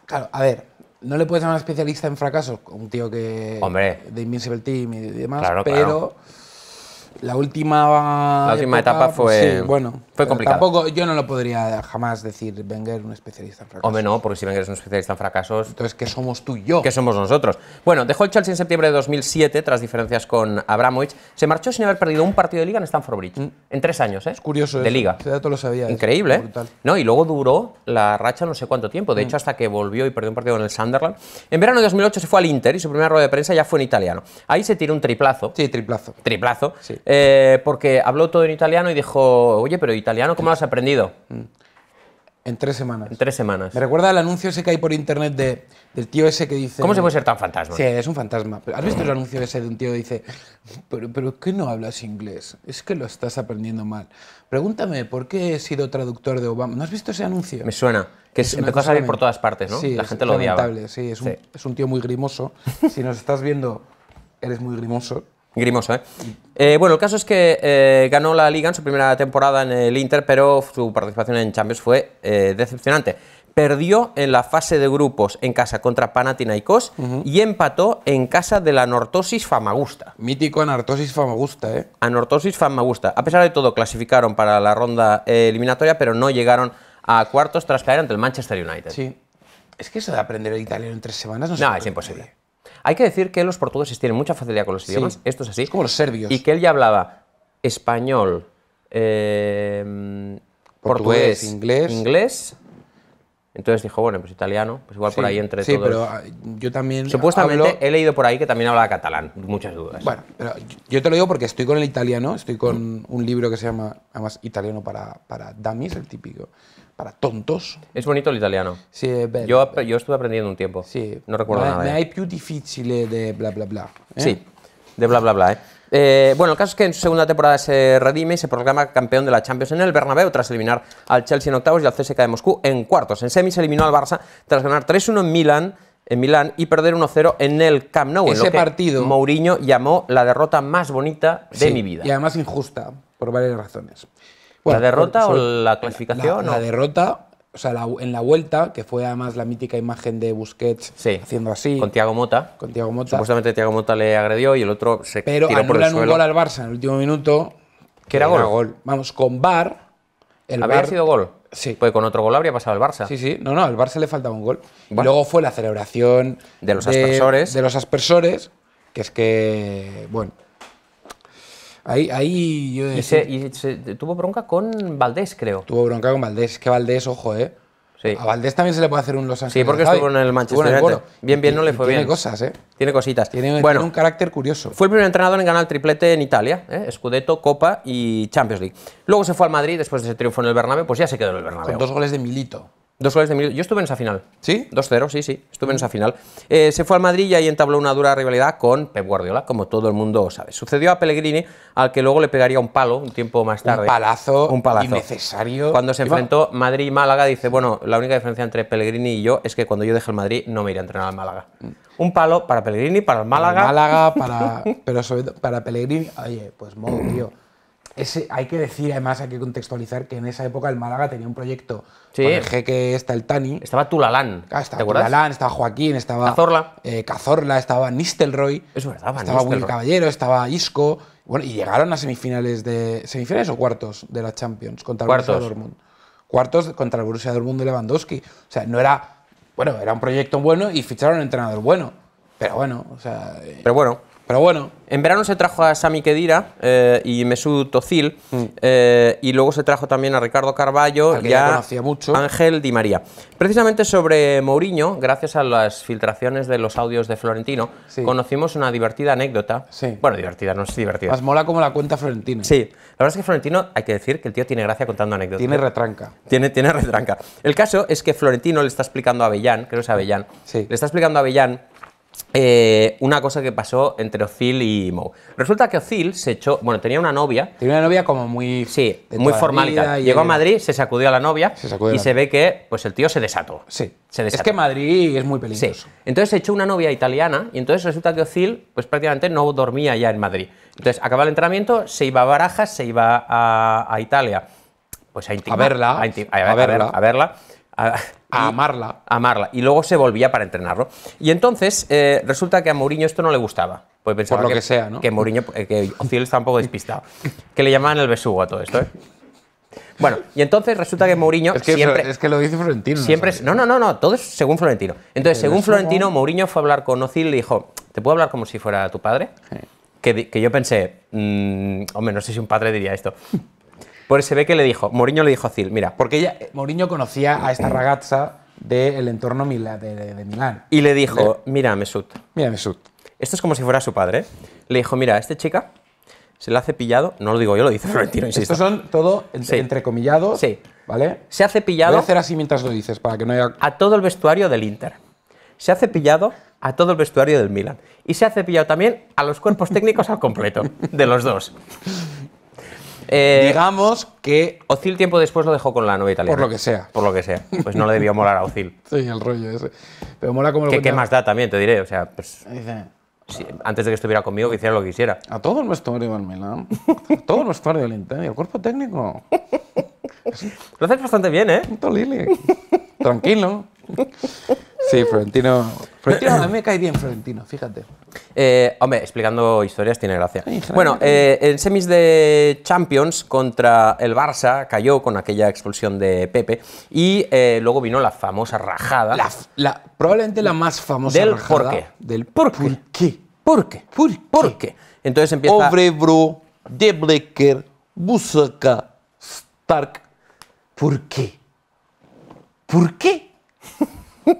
S2: Claro, a ver, no le puedes llamar especialista en fracasos, un tío que. Hombre. De Invincible Team y demás, claro, pero. La última, última etapa pues, fue, bueno, fue complicada. Tampoco, yo no lo podría jamás decir Wenger un
S1: especialista en fracasos. Hombre, no, porque si Wenger es un especialista en fracasos... Entonces, ¿qué somos tú y yo? ¿Qué somos nosotros? Bueno, dejó el Chelsea en septiembre de 2007, tras diferencias con Abramovich. Se marchó sin haber perdido un partido de liga en Stamford Bridge. Mm. En tres años, ¿eh? Es curioso De liga. lo sabía. Increíble, ¿eh? No, y luego duró la racha no sé cuánto tiempo. De mm. hecho, hasta que volvió y perdió un partido en el Sunderland. En verano de 2008 se fue al Inter y su primera rueda de prensa ya fue en italiano. Ahí se tiró un triplazo. Sí, triplazo. Triplazo. Sí. Eh, eh, porque habló todo en italiano y dijo, oye, pero italiano, ¿cómo lo has aprendido? Mm. En tres semanas. En tres semanas. Me recuerda al anuncio ese que hay por internet de, del tío ese que dice... ¿Cómo se puede ser tan fantasma? Sí, es
S2: un fantasma. ¿Has visto el anuncio ese de un tío que dice, pero, pero ¿qué no hablas inglés? Es que lo estás aprendiendo mal. Pregúntame, ¿por qué he sido traductor de Obama? ¿No has visto ese anuncio? Me
S1: suena. Que es, empezó a salir por todas partes, ¿no? Sí, la gente lo odiaba. Sí, es un,
S2: es un tío muy grimoso. [LAUGHS] si nos estás viendo, eres muy grimoso.
S1: Grimoso, ¿eh? ¿eh? Bueno, el caso es que eh, ganó la Liga en su primera temporada en el Inter, pero su participación en Champions fue eh, decepcionante. Perdió en la fase de grupos en casa contra Panathinaikos y empató en casa de la Anortosis Famagusta. Mítico Anortosis Famagusta, ¿eh? Anortosis Famagusta. A pesar de todo, clasificaron para la ronda eliminatoria, pero no llegaron a cuartos tras caer ante el Manchester United. Sí. Es que eso de aprender el italiano en tres semanas no, no es imposible. Hay que decir que los portugueses tienen mucha facilidad con los idiomas, esto es así. como los serbios. Y que él ya hablaba español, eh, portugués, inglés. entonces dijo, bueno, pues italiano, pues igual por ahí entre sí, todos. Sí, pero ah, yo también. Supuestamente he leído por ahí que también habla catalán, muchas dudas. Bueno,
S2: pero yo te lo digo porque estoy con el italiano, estoy con un libro que se llama, además, Italiano para, para Dummies, el típico, para tontos.
S1: Es bonito el italiano. Sí, Yo, estuve aprendiendo un tiempo. Sí. No recuerdo nada. Me
S2: più de
S1: bla bla bla. ¿Eh? Sí, de bla bla bla. ¿eh? Eh, bueno, el caso es que en su segunda temporada se redime y se proclama campeón de la Champions en el Bernabéu tras eliminar al Chelsea en octavos y al CSKA de Moscú en cuartos. En semis eliminó al Barça tras ganar 3-1 en Milán en Milán y perder 1-0 en el Camp Nou. Ese en lo que partido. Mourinho llamó la derrota más bonita de mi vida. Y
S2: además injusta, por varias razones. ¿La derrota o la
S1: clasificación? La, derrota, o sea, en la
S2: vuelta, que fue además la mítica imagen de Busquets haciendo así. Con Tiago Mota. justamente Tiago Mota.
S1: Supuestamente Mota le agredió y el otro se Pero tiró por el suelo. un gol
S2: al Barça en el último minuto. que era, gol? Vamos, con Bar
S1: El ¿Había sido gol? Sí. Pues con otro gol habría pasado al Barça. Sí, sí.
S2: No, no, al Barça le faltaba un gol. luego fue la celebración... De los aspersores. de los aspersores, que es que, bueno, Ahí, yo y, tuvo bronca con Valdés, creo. Tuvo bronca con Valdés. que Valdés, ojo, ¿eh? Sí. A
S1: Valdés también se le puede hacer un Los Ángeles. Sí, porque estuvo en el Manchester Bien, bien, no le fue bien. Tiene cosas, ¿eh? Tiene cositas. Tiene, un carácter curioso. Fue el primer entrenador en ganar el triplete en Italia, ¿eh? Scudetto, Copa y Champions League. Luego se fue al Madrid después de ese triunfo en el Bernabéu, pues ya se quedó en el Bernabéu. Con dos goles de Milito. Dos goles de mil Yo estuve en esa final. ¿Sí? 2-0, sí, sí. Estuve en mm. esa final. Eh, se fue al Madrid y ahí entabló una dura rivalidad con Pep Guardiola, como todo el mundo sabe. Sucedió a Pellegrini, al que luego le pegaría un palo un tiempo más tarde. Un palazo, un palazo. innecesario. Cuando se enfrentó Madrid y Málaga, dice, bueno, la única diferencia entre Pellegrini y yo es que cuando yo deje el Madrid no me iré a entrenar al Málaga. Mm. Un palo para Pellegrini, para el Málaga. Para Málaga, [LAUGHS] para...
S2: Pero sobre todo para Pellegrini, oye, pues modo, tío hay que decir, además, hay que contextualizar que en esa época el Málaga tenía un proyecto sí. con el jeque está el Tani. Estaba Tulalán. Ah, estaba Tulalán, estaba Joaquín, estaba. Cazorla. Eh, Cazorla, estaba Nistelrooy. Estaba Will Caballero, estaba Isco. Bueno, y llegaron a semifinales de. ¿Semifinales o cuartos de la Champions? Contra el Borussia Dortmund. Cuartos contra el Borussia Dortmund de Lewandowski. O sea, no era. Bueno, era un proyecto bueno y ficharon un entrenador bueno. Pero bueno, o sea.
S1: Eh, Pero bueno. Pero bueno. En verano se trajo a Sami Kedira eh, y Mesut Özil mm. eh, y luego se trajo también a Ricardo Carballo y a mucho. Ángel Di María. Precisamente sobre Mourinho, gracias a las filtraciones de los audios de Florentino, conocimos una divertida anécdota. Sí. Bueno, divertida, no es divertida. Más mola como la cuenta Florentino. Sí. La verdad es que Florentino, hay que decir que el tío tiene gracia contando anécdotas. Tiene retranca. Tiene, tiene retranca. El caso es que Florentino le está explicando a Avellán, creo que es Avellán, sí. le está explicando a Avellán eh, una cosa que pasó entre Ozil y Mo. Resulta que Ozil se echó, bueno, tenía una novia. Tenía una novia como muy... Sí, muy formal Llegó a Madrid, se sacudió a la novia y se ve que pues el tío se desató. Sí. Se desató. Es que Madrid es muy peligroso. Entonces se echó una novia italiana y entonces resulta que Ozil pues prácticamente no dormía ya en Madrid. Entonces acababa el entrenamiento, se iba a Barajas, se iba a, Italia. Pues a, verla. a verla. A verla amarla. amarla. Y luego se volvía para entrenarlo. Y entonces eh, resulta que a Mourinho esto no le gustaba. Pues pensaba Por lo que, sea, ¿no? Que Mourinho, eh, que Ozil está un poco despistado. que le llamaban el besugo a todo esto, ¿eh? Bueno, y entonces resulta que Mourinho es que es que lo dice Florentino. Siempre, no, no, no, no, todo es según Florentino. Entonces, según Florentino, Mourinho fue a hablar con Ozil y le dijo, ¿te puedo hablar como si fuera tu padre? Que, que, yo pensé, o mm, hombre, no sé si un padre diría esto, por ese ve que le dijo, Mourinho le dijo a Zil, mira, porque ella... Eh,
S2: Mourinho conocía a esta ragazza del entorno de, Milán.
S1: Y le dijo, mira, Mesut. Mira, Mesut. Esto es como si fuera su padre. Le dijo, mira, a esta chica se la ha cepillado, no lo digo yo, lo dice [LAUGHS] Florentino, insisto. Estos son todo entrecomillados, sí. entrecomillado, sí. ¿vale? Se ha cepillado... Voy a hacer así mientras lo dices, para que no haya... A todo el vestuario del Inter. Se ha cepillado a todo el vestuario del Milán. Y se ha cepillado también a los cuerpos técnicos al completo, de los dos. [LAUGHS] Eh, Digamos que. Ozil tiempo después lo dejó con la novia italiana. Por lo que sea. Por lo que sea. Pues no le debió molar a Ozil. [LAUGHS]
S2: sí, el rollo ese. Pero mola como lo que. ¿Qué más
S1: da también, te diré? O sea, pues. antes de que estuviera conmigo, que hiciera lo que quisiera. A todos nos en Milán. [LAUGHS] A todos nos del Inter y El cuerpo técnico. [LAUGHS] lo haces bastante bien, ¿eh? Lili.
S2: Tranquilo.
S1: Sí, Florentino. Florentino,
S2: [COUGHS] me cae bien Florentino, fíjate.
S1: Eh, hombre, explicando historias tiene gracia. Bueno, eh, en semis de Champions contra el Barça cayó con aquella expulsión de Pepe y eh, luego vino la famosa rajada.
S2: probablemente la más famosa del rajada. Por qué. Del por qué.
S1: ¿Por qué? ¿Por qué? ¿Por qué? Entonces empieza... de Deblecker, Busaka, Stark. ¿Por qué? ¿Por qué? [LAUGHS]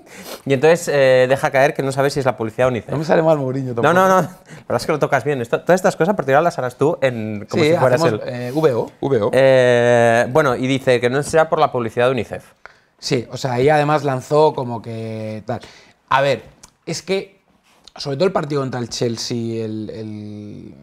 S1: y entonces eh, deja caer que no sabes si es la publicidad de UNICEF No me sale mal Mourinho No, no, no. La verdad es que lo tocas bien. todas estas cosas, particular las harás tú en como si fueras el.
S2: Eh, VO.
S1: Eh, bueno, y dice que no sea por la publicidad de UNICEF.
S2: Sí, o sea, ahí además lanzó como que tal. A ver, es que, sobre todo el partido contra el Chelsea, el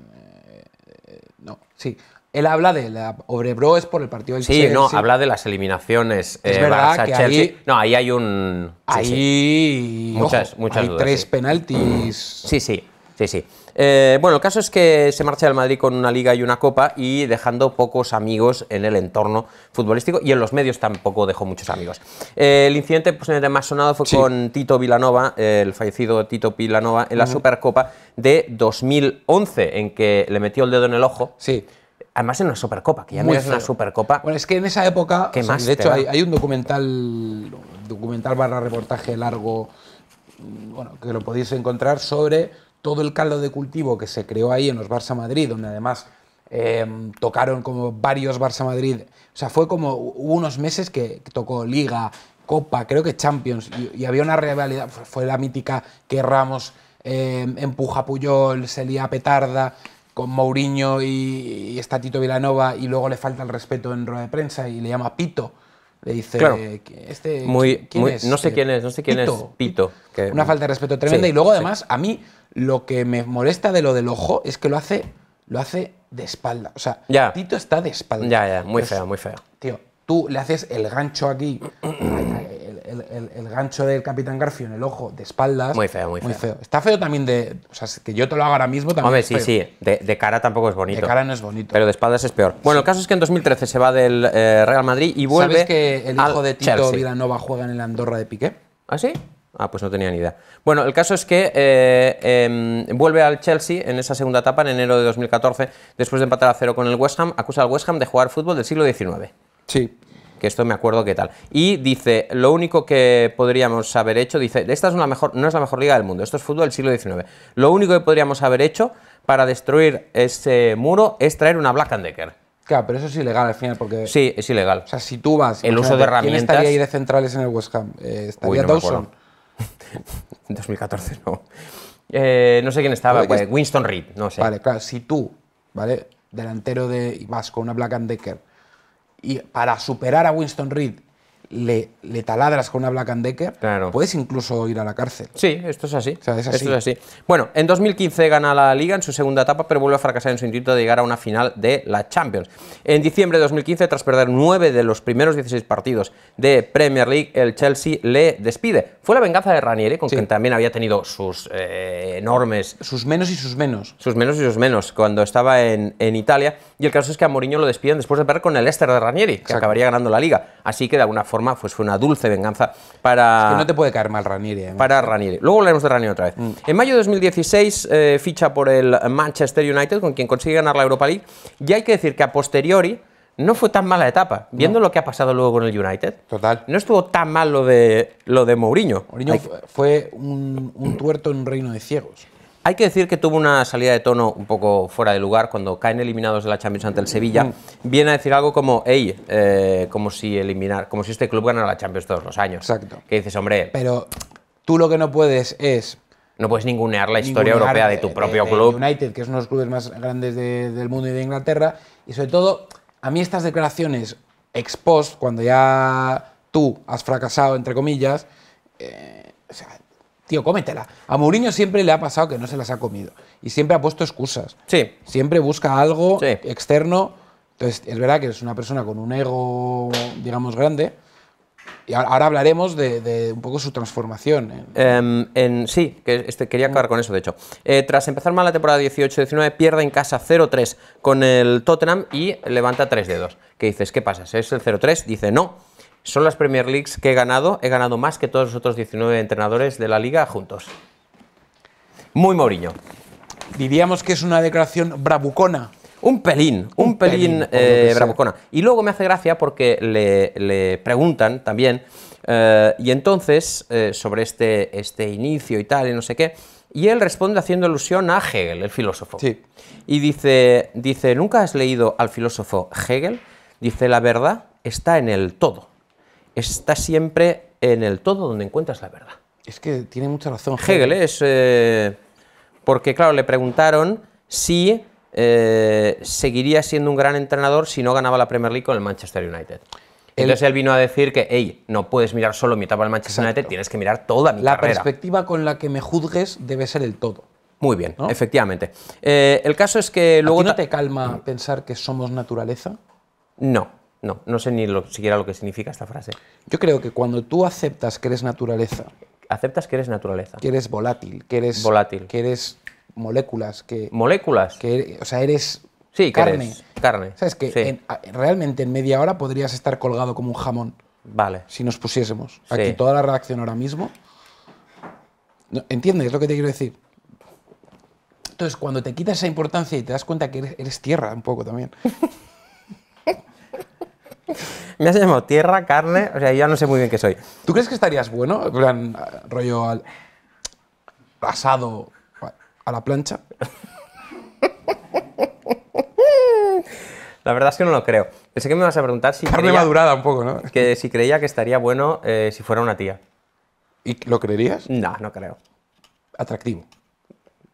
S2: no, sí. Él habla de la Obrebro es por el partido del sí, Chelsea. Sí, no, habla
S1: de las eliminaciones. Es eh, verdad que Ahí, no, ahí hay un. Ahí. Muchas, hay tres
S2: penaltis. Sí,
S1: sí, sí, sí. Eh, bueno, el caso es que se marcha del Madrid con una liga y una copa y dejando pocos amigos en el entorno futbolístico y en los medios tampoco dejó muchos amigos. Eh, el incidente pues, el más sonado fue con Tito Vilanova, el fallecido Tito Vilanova, en la Supercopa de 2011, en que le metió el dedo en el ojo. Sí. Además en una supercopa, que ya no es una supercopa.
S2: Bueno, es que en esa época, de hecho hay, un documental, documental barra reportaje largo, mm, bueno, que lo podéis encontrar sobre todo el caldo de cultivo que se creó ahí en los Barça Madrid, donde además eh, tocaron como varios Barça Madrid. O sea, fue como unos meses que tocó Liga, Copa, creo que Champions, y, había una realidad fue la mítica que Ramos eh, empuja a Puyol, se lía petarda con Mourinho y, está Tito Vilanova y luego le falta el respeto en rueda de prensa y le llama Pito. Le dice, este, No sé eh, quién es, no sé quién es Pito. una falta de respeto tremenda. y luego, además, a mí lo que me molesta de lo del ojo es que lo hace, lo hace de espalda. O sea,
S1: Tito está de espalda. Ya, ya, muy feo, muy feo. Tío,
S2: tú le haces el gancho aquí, [CLEARS THROAT] el, gancho del Capitán Garfio en el ojo, de
S1: espaldas. Muy feo, muy feo.
S2: Está feo también de.
S1: O sea, que yo te lo hago ahora mismo también. Hombre, sí, sí. De, cara tampoco es bonito. De cara no es bonito. Pero de espaldas es peor. Bueno, el caso es que en 2013 se va del eh, Real Madrid y vuelve. ¿Sabes que el hijo de Tito Chelsea.
S2: Vilanova juega en el Andorra
S1: de Piqué? ¿Ah, sí? Ah, pues no tenía ni idea. Bueno, el caso es que eh, em, vuelve al Chelsea en esa segunda etapa, en enero de 2014, después de empatar a cero con el West Ham, acusa al West Ham de jugar fútbol del siglo XIX. Sí. Que esto me acuerdo qué tal. Y dice, lo único que podríamos haber hecho, dice, esta es una mejor, no es la mejor liga del mundo, esto es fútbol del siglo XIX. Lo único que podríamos haber hecho para destruir ese muro es traer una Black and Decker.
S2: Claro, pero eso es ilegal al final porque...
S1: Sí, es ilegal. O sea, si tú vas... El uso de herramientas... ¿Quién estaría ahí
S2: de centrales en el West Ham? Eh, estaría Dawson.
S1: [LAUGHS] en 2014 no. Eh, no sé quién estaba, pues, Winston Reed,
S2: no sé. Vale, claro, si tú, ¿vale? Delantero de... vas con una Black and Decker y para superar a Winston Reed le, taladras con una Black and Decker, puedes incluso ir a la cárcel. Sí, esto es así. Esto es así.
S1: Bueno, en 2015 gana la Liga en su segunda etapa, pero vuelve a fracasar en su intento de llegar a una final de la Champions. En diciembre de 2015, tras perder nueve de los primeros 16 partidos de Premier League, el Chelsea le despide. Fue la venganza de Ranieri, con quien también había tenido sus eh, enormes... Sus menos y sus menos. Sus menos y sus menos, cuando estaba en, Italia. Y el caso es que a Mourinho lo despiden después de perder con el Leicester de Ranieri, que acabaría ganando la Liga. Así que de alguna forma pues, fue una dulce venganza para... que no te puede caer mal Ranieri. ¿eh? Para Ranieri. Luego hablaremos de Ranieri otra vez. Mm. En mayo de 2016 eh, ficha por el Manchester United, con quien consigue ganar la Europa League, y hay que decir que a posteriori no fue tan mala etapa, viendo lo que ha pasado luego con el United. Total. No estuvo tan mal lo de, lo de Mourinho. Mourinho
S2: fue un, tuerto en un reino de ciegos.
S1: Hay que decir que tuvo una salida de tono un poco fuera de lugar cuando caen eliminados de la Champions ante el Sevilla. Mm. Viene a decir algo como, hey, eh, como si eliminar, como si este club ganara la Champions todos los años. Exacto. Que dices, hombre.
S2: Pero tú lo que no puedes es. No puedes
S1: ningunear la historia europea de tu propio club.
S2: United, que es uno de los clubes más grandes del mundo y de Inglaterra. Y sobre todo, a mí estas declaraciones ex post, cuando ya tú has fracasado, entre comillas, eh, o tío, cómetela. A Mourinho siempre le ha pasado que no se las ha comido. Y siempre ha puesto excusas. Sí. Siempre busca algo externo. Entonces, es verdad que es una persona con un ego, digamos, grande. Y ahora hablaremos de,
S1: un poco su transformación. Em, en, sí, que este, quería acabar con eso, de hecho. Eh, tras empezar mal la temporada 18-19, pierde en casa 0-3 con el Tottenham y levanta tres dedos. ¿Qué dices? ¿Qué pasa? ¿Es el 0-3? Dice no son las Premier Leagues que he ganado. He ganado más que todos los otros 19 entrenadores de la liga juntos. Muy morillo Diríamos que es una declaración bravucona. Un pelín, un, pelín, eh, bravucona. Y luego me hace gracia porque le, preguntan también, eh, y entonces, eh, sobre este, este inicio y tal, y no sé qué, y él responde haciendo alusión a Hegel, el filósofo. Sí. Y dice, dice, ¿nunca has leído al filósofo Hegel? Dice, la verdad está en el todo está siempre en el todo donde encuentras la verdad.
S2: Es que tiene mucha razón. Hegel,
S1: ¿eh? es... Eh, porque, claro, le preguntaron si eh, seguiría siendo un gran entrenador si no ganaba la Premier League con el Manchester United. Entonces él vino a decir que, hey, no puedes mirar solo mi etapa del Manchester United, tienes que mirar toda mi la carrera. La
S2: perspectiva con la que me juzgues debe ser el todo. Muy bien,
S1: efectivamente. el caso es que luego... no te calma pensar que somos naturaleza? No. No, no sé ni lo, siquiera lo que significa esta frase. Yo creo que cuando tú aceptas que
S2: eres naturaleza. Aceptas que eres naturaleza. Que eres volátil, que eres. Volátil. Que eres moléculas. Que, moléculas. Que, o sea, eres. Sí, carne.
S1: carne. ¿Sabes? Que
S2: realmente en media hora podrías estar colgado como un jamón. Vale. Si nos pusiésemos aquí toda la reacción ahora mismo. ¿Entiendes lo que te quiero decir?
S1: Entonces, cuando te quitas esa
S2: importancia y te das cuenta que eres tierra un poco también. [LAUGHS]
S1: me has llamado tierra, carne, o sea, ya no sé muy bien qué soy. ¿Tú crees que estarías
S2: bueno, en plan, rollo al asado a la plancha?
S1: La verdad es que no lo creo. Pensé que me vas a preguntar si. Carne creía, madurada un poco, ¿no? Que si creía que estaría bueno eh, si fuera una tía. ¿Y lo creerías? No, no creo. Atractivo.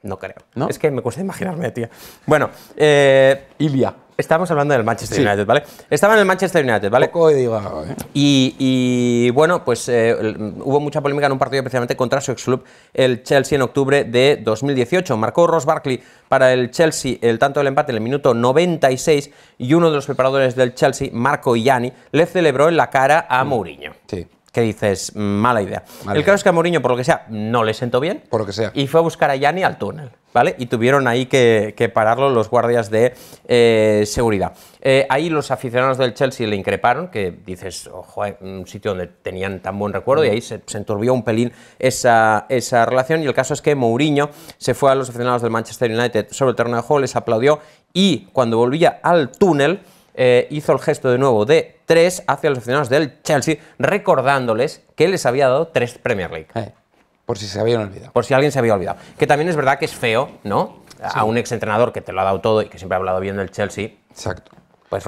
S1: No creo. ¿No? Es que me cuesta imaginarme, tía. Bueno, eh, Ilia estábamos hablando del Manchester United, ¿vale? Estaba en el Manchester United, ¿vale? ¿eh? y, bueno, pues eh, hubo mucha polémica en un partido precisamente contra su ex-club, el Chelsea, en octubre de 2018. Marcó Ross Barkley para el Chelsea el tanto del empate en el minuto 96 y uno de los preparadores del Chelsea, Marco Ianni, le celebró en la cara a mm. Mourinho. Sí que dices, mala idea. El caso es que a Mourinho, por lo que sea, no le sentó bien. Por lo que sea. Y fue a buscar a Yanni al túnel, ¿vale? Y tuvieron ahí que, pararlo los guardias de eh, seguridad. Eh, ahí los aficionados del Chelsea le increparon, que dices, ojo, eh, un sitio donde tenían tan buen recuerdo, y ahí se, se enturbió un pelín esa, esa relación. Y el caso es que Mourinho se fue a los aficionados del Manchester United sobre el terreno de juego, les aplaudió, y cuando volvía al túnel, eh, hizo el gesto de nuevo de tres hacia los aficionados del Chelsea, recordándoles que les había dado tres Premier League. Eh, por si se habían olvidado. Por si alguien se había olvidado. Que también es verdad que es feo, ¿no? A un ex entrenador que te lo ha dado todo y que siempre ha hablado bien del Chelsea. Exacto. Pues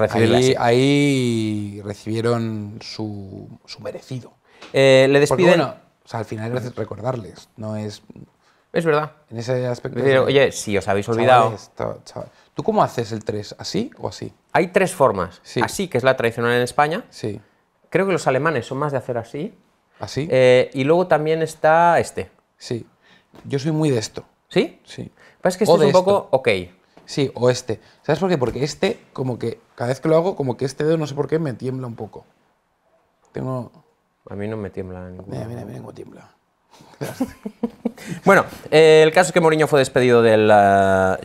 S2: ahí, recibieron su, merecido. Eh, le despiden. bueno, al final es recordarles, no es es verdad. En ese aspecto. oye,
S1: si os habéis olvidado. ¿Tú cómo haces el 3? ¿Así o así? Hay tres formas. Sí. Así, que es la tradicional en España. Sí. Creo que los alemanes son más de hacer así. ¿Así? Eh, y luego también está este. Sí. Yo soy muy de esto. ¿Sí? Sí. que
S2: este es un poco ok. Sí, o este. ¿Sabes por qué? Porque este, como que cada vez que lo hago, como que este dedo, no sé por qué, me tiembla un poco. Tengo.
S1: A mí no me tiembla Mira, mira, mira cómo tiembla. [LAUGHS] bueno, eh, el caso es que Mourinho fue despedido del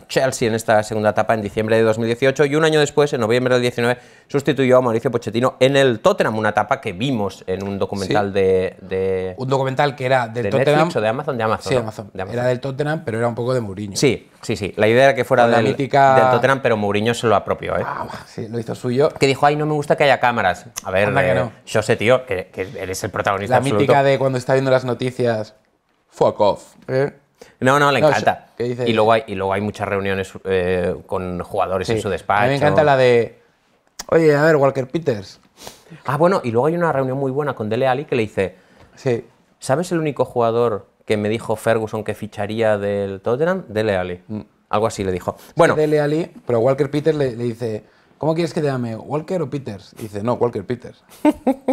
S1: Chelsea en esta segunda etapa en diciembre de 2018 y un año después, en noviembre del 19, sustituyó a Mauricio Pochettino en el Tottenham, una etapa que vimos en un documental de,
S2: Un documental que era del Tottenham. de Amazon, de Amazon, Era del Tottenham, pero era un poco de Mourinho.
S1: Sí, sí, sí. La idea era que fuera del, Tottenham, pero Mourinho se lo apropió. ¿eh? Ah, sí, lo hizo suyo. Que dijo, ay, no me gusta que haya cámaras. A ver, eh, yo sé, tío, que, eres el protagonista. La mítica de cuando está viendo las noticias fuck off. ¿Eh? No, no, le encanta. y, luego hay, y luego hay muchas reuniones eh, con jugadores en su despacho. me encanta la de, oye, a ver, Walker Peters. Ah, bueno, y luego hay una reunión muy buena con Dele Ali que le dice, sí. ¿sabes el único jugador que me dijo Ferguson que ficharía del Tottenham? Dele Ali. Mm. Algo así le dijo. Bueno. Dele
S2: Ali, pero Walker Peters le dice ¿Cómo quieres que te llame? ¿Walker o Peters? dice, no, Walker Peters. [LAUGHS]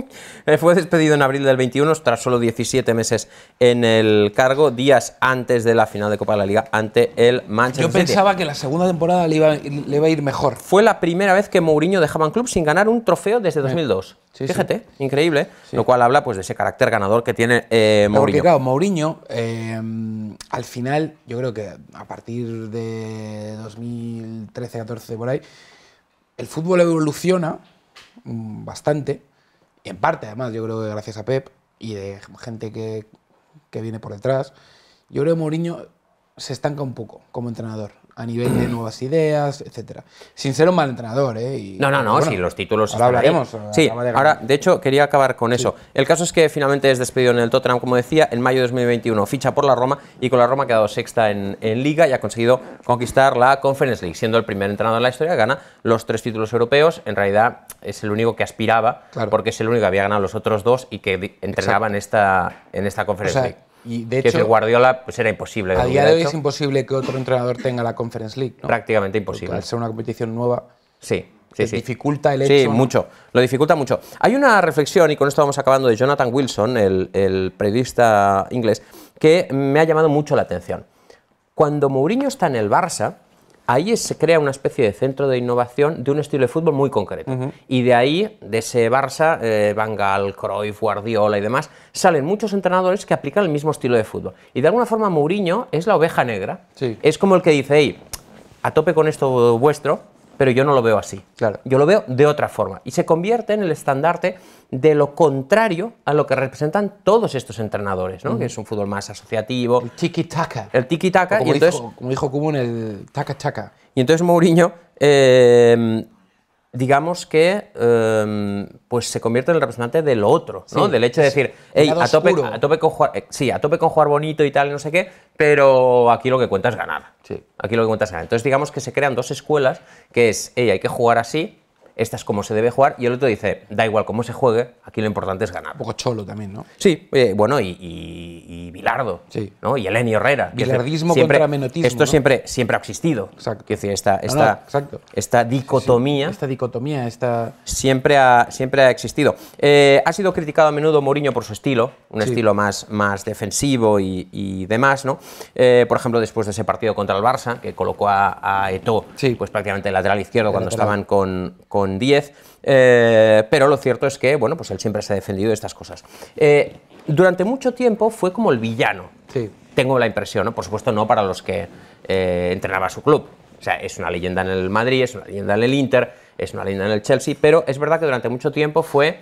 S1: Eh, fue despedido en abril del 21 tras solo 17 meses en el cargo, días antes de la final de Copa de la Liga ante el Manchester Yo pensaba que la segunda temporada le iba, a ir mejor. Fue la primera vez que Mourinho dejaba un club sin ganar un trofeo desde 2002. Fíjate, increíble. ¿eh? Lo cual habla pues, de ese carácter ganador que tiene eh, Mourinho. Porque claro,
S2: Mourinho, al final, yo creo que a partir de 2013-14 por ahí, el fútbol evoluciona mm, bastante, en parte además yo creo que gracias a Pep y de gente que, que viene por detrás, yo creo que Mourinho se estanca un poco como entrenador a nivel de nuevas ideas, etcétera. Sin ser un mal entrenador, ¿eh? no, no, no, sí, los títulos ahora hablaremos. Eh, sí, ahora,
S1: de hecho, quería acabar con eso. El caso es que finalmente es despedido en el Tottenham, como decía, en mayo de 2021 ficha por la Roma y con la Roma ha quedado sexta en, Liga y ha conseguido conquistar la Conference League, siendo el primer entrenador en la historia, gana los tres títulos europeos, en realidad es el único que aspiraba, porque es el único que había ganado los otros dos y que entrenaba en esta, en esta Conference League y de hecho, Guardiola pues era imposible. A día de hoy es
S2: imposible que otro entrenador tenga la Conference League. Prácticamente imposible. al ser una competición nueva. Sí. Sí, sí. dificulta el hecho. Sí, mucho.
S1: Lo dificulta mucho. Hay una reflexión, y con esto vamos acabando, de Jonathan Wilson, el, el periodista inglés, que me ha llamado mucho la atención. Cuando Mourinho está en el Barça, ahí se crea una especie de centro de innovación de un estilo de fútbol muy concreto. Y de ahí, de ese Barça, eh, Van Cruyff, Guardiola y demás, salen muchos entrenadores que aplican el mismo estilo de fútbol. Y de alguna forma Mourinho es la oveja negra. Es como el que dice, a tope con esto vuestro, pero yo no lo veo así. Yo lo veo de otra forma. Y se convierte en el estandarte de lo contrario a lo que representan todos estos entrenadores, ¿no? Que es un fútbol más asociativo. El tiki-taka. El tiki-taka. Como, y entonces,
S2: dijo, como dijo el taca taka
S1: Y entonces Mourinho, eh, digamos que eh, pues se convierte en el representante de lo otro, ¿no? Del hecho de decir, a tope, a tope, con jugar, eh, sí, a tope con jugar bonito y tal, no sé qué, pero aquí lo que cuenta es ganar. Aquí lo que cuenta es ganar. Entonces digamos que se crean dos escuelas, que es, hey, hay que jugar así, esta es como se debe jugar, y el otro dice, da igual cómo se juegue, aquí lo importante es ganar. Un poco cholo también, ¿no? Sí, bueno, y, y, y Bilardo, ¿no? Y Eleni Herrera. Bilardismo contra menotismo. Esto siempre, siempre ha existido. Exacto. esta, esta, esta dicotomía. esta dicotomía, esta. Siempre ha, siempre ha existido. Eh, ha sido criticado a menudo Mourinho por su estilo, un estilo más, más defensivo y, y demás, ¿no? Eh, por ejemplo, después de ese partido contra el Barça, que colocó a, a Eto, pues prácticamente el lateral izquierdo cuando estaban con, con con 10, eh, pero lo cierto es que, bueno, pues él siempre se ha defendido de estas cosas. Eh, durante mucho tiempo fue como el villano. Tengo la impresión, ¿no? por supuesto, no para los que eh, entrenaba su club. O sea, es una leyenda en el Madrid, es una leyenda en el Inter, es una leyenda en el Chelsea, pero es verdad que durante mucho tiempo fue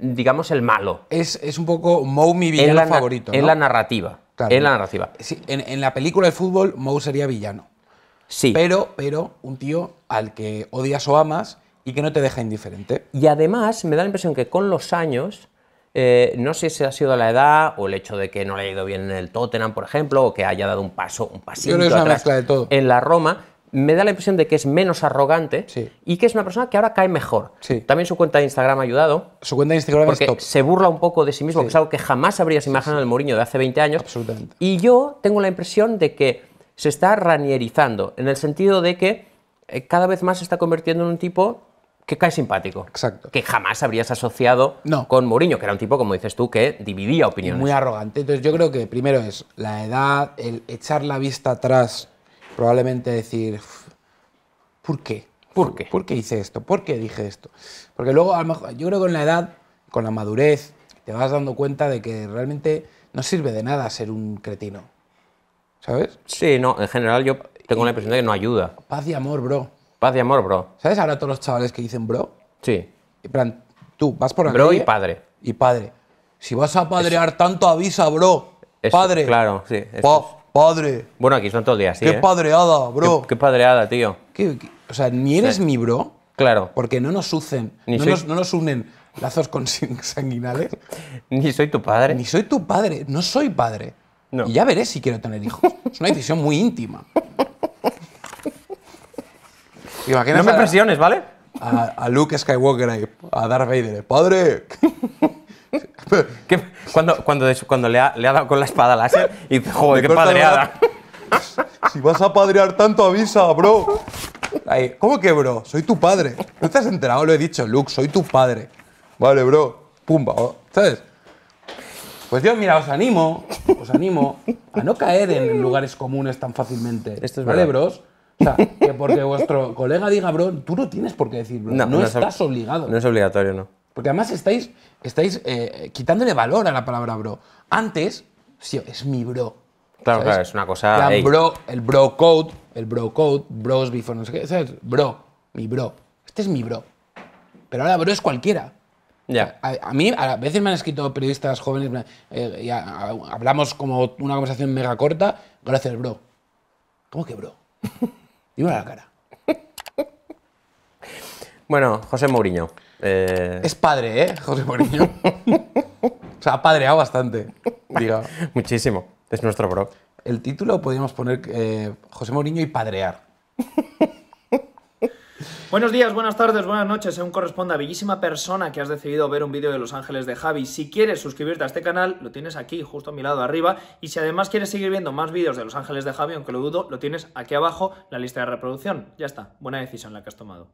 S1: digamos, el malo.
S2: Es, un poco Moe mi villano favorito. En la
S1: narrativa. En la narrativa.
S2: en, la película de fútbol, Moe
S1: sería villano. Sí. Pero, pero un tío al que odias o amas y que no te deja indiferente. Y además me da la impresión que con los años, eh, no sé si ha sido la edad o el hecho de que no le haya ido bien en el Tottenham, por ejemplo, o que haya dado un paso, un pasito atrás todo. en la Roma, me da la impresión de que es menos arrogante y que es una persona que ahora cae mejor. También su cuenta de Instagram ha ayudado. Su cuenta de Instagram porque se burla un poco de sí mismo, que es algo que jamás habrías imaginado el Mourinho de hace 20 años. Absolutamente. Y yo tengo la impresión de que se está ranierizando, en el sentido de que eh, cada vez más se está convirtiendo en un tipo que cae simpático. Exacto. Que jamás habrías asociado no. con Mourinho, que era un tipo, como dices tú, que dividía opiniones. Muy
S2: arrogante. Entonces yo creo que primero es la edad, el echar la vista atrás, probablemente decir, ¿por qué? ¿Por qué? ¿Por qué hice esto? ¿Por qué dije esto? Porque luego, a lo yo creo que con la edad, con la madurez, te vas dando cuenta de que realmente no sirve de nada ser un cretino.
S1: ¿Sabes? Sí, no, en general yo tengo la impresión de que no ayuda. Paz
S2: y amor, bro.
S1: Paz y amor, bro.
S2: ¿Sabes ahora todos los chavales que dicen
S1: bro? Sí. En plan, tú vas por la Bro y padre. Y padre. Si vas a padrear tanto, avisa, bro. padre. Claro, sí. padre. Bueno, aquí son todos días, sí. Qué ¿eh? padreada, bro. Qué, padreada, tío.
S2: O sea, ni eres mi bro.
S1: Claro. Porque
S2: no nos unen no nos unen lazos [LAUGHS] consanguinales. ni soy tu padre. Ni soy tu padre. No soy padre. Y ya veré si quiero tener hijos. [LAUGHS] Es una decisión muy íntima.
S1: Imagínate no me presiones, ¿vale?
S2: A, Luke Skywalker ahí, a Darth Vader, ¡padre!
S1: [LAUGHS] Cuando, cuando, cuando le, ha, dado con la espada láser y dice, joder, qué padreada.
S2: Si vas a padrear tanto, avisa, bro. Ahí, ¿Cómo que, bro? Soy tu padre. ¿No te has enterado? Lo he dicho, Luke, soy tu padre. Vale, bro. Pumba, ¿sabes? Pues Dios mira, os animo animo a no caer en lugares comunes tan fácilmente. Esto es ¿Vale, bros? O sea, que porque vuestro colega diga, bro, tú no tienes por qué decir, bro. No, estás obligado. No es
S1: obligatorio, no.
S2: Porque además estáis, estáis eh, quitándole valor a la palabra bro. Antes, sí, es mi bro. Claro, claro, es una cosa. bro, el bro code, el bro code, bros before, no sé qué, ¿sabes? Bro, mi bro. Este es mi bro. Pero ahora bro es cualquiera. A, mí, a veces me han escrito periodistas jóvenes, eh, hablamos como una conversación mega corta, gracias, bro. ¿Cómo que bro?
S1: Dímelo a la cara. [LAUGHS] Bueno, José Mourinho. Eh. Es
S2: padre, ¿eh? José Mourinho. [LAUGHS]
S1: o sea, ha padreado
S2: bastante. [LAUGHS]
S1: Muchísimo. Es nuestro bro. El título podríamos poner eh,
S2: José Mourinho y padrear.
S1: Buenos días, buenas tardes, buenas noches, según corresponda, bellísima persona que has decidido ver un vídeo de Los Ángeles de Javi. Si quieres suscribirte a este canal, lo tienes aquí, justo a mi lado arriba. Y si además quieres seguir viendo más vídeos de Los Ángeles de Javi, aunque lo dudo, lo tienes aquí abajo, la lista de reproducción. Ya está, buena decisión la que has tomado.